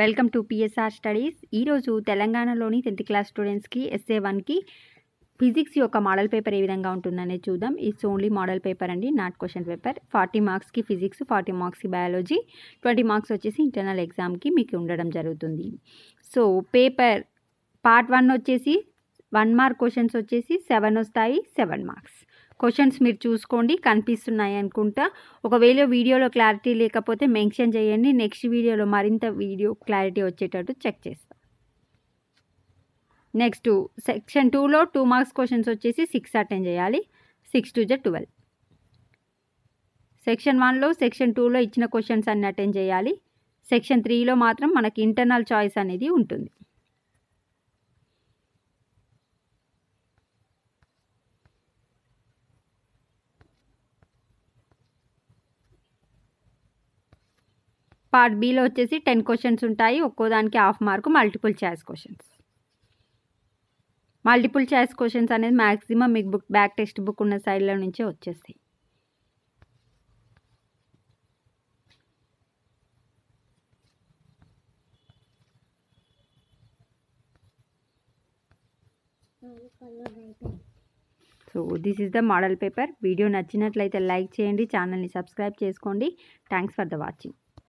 welcome to PSR studies ఈరోజు తెలంగాణలోని tenth class స్టూడెంట్స్కి ఎస్ఏ వన్కి ఫిజిక్స్ యొక్క మోడల్ పేపర్ ఏ విధంగా ఉంటుందనేది చూద్దాం ఇట్స్ ఓన్లీ మోడల్ పేపర్ అండి నాట్ క్వశ్చన్ పేపర్ ఫార్టీ మార్క్స్కి ఫిజిక్స్ ఫార్టీ మార్క్స్కి బయాలజీ ట్వంటీ మార్క్స్ వచ్చేసి ఇంటర్నల్ ఎగ్జామ్కి మీకు ఉండడం జరుగుతుంది సో పేపర్ పార్ట్ వన్ వచ్చేసి వన్ మార్క్ క్వశ్చన్స్ వచ్చేసి సెవెన్ వస్తాయి సెవెన్ మార్క్స్ క్వశ్చన్స్ మీరు చూసుకోండి కనిపిస్తున్నాయి అనుకుంటా ఒకవేళ వీడియోలో క్లారిటీ లేకపోతే మెన్షన్ చేయండి నెక్స్ట్ వీడియోలో మరింత వీడియో క్లారిటీ వచ్చేటట్టు చెక్ చేస్తాం నెక్స్ట్ సెక్షన్ టూలో టూ మార్క్స్ క్వశ్చన్స్ వచ్చేసి సిక్స్ అటెండ్ చేయాలి సిక్స్ టు జ ట్వెల్వ్ సెక్షన్ వన్లో సెక్షన్ టూలో ఇచ్చిన క్వశ్చన్స్ అన్ని అటెండ్ చేయాలి సెక్షన్ త్రీలో మాత్రం మనకి ఇంటర్నల్ చాయిస్ అనేది ఉంటుంది పార్ట్ బిలో వచ్చేసి టెన్ క్వశ్చన్స్ ఉంటాయి ఒక్కోదానికి half mark multiple choice questions multiple choice questions అనేది మ్యాక్సిమం మీకు బుక్ బ్యాక్ టెక్స్ట్ బుక్ ఉన్న సైడ్లో నుంచే వచ్చేస్తాయి so this is the model paper video నచ్చినట్లయితే లైక్ చేయండి ఛానల్ని సబ్స్క్రైబ్ చేసుకోండి థ్యాంక్స్ ఫర్ ద వాచింగ్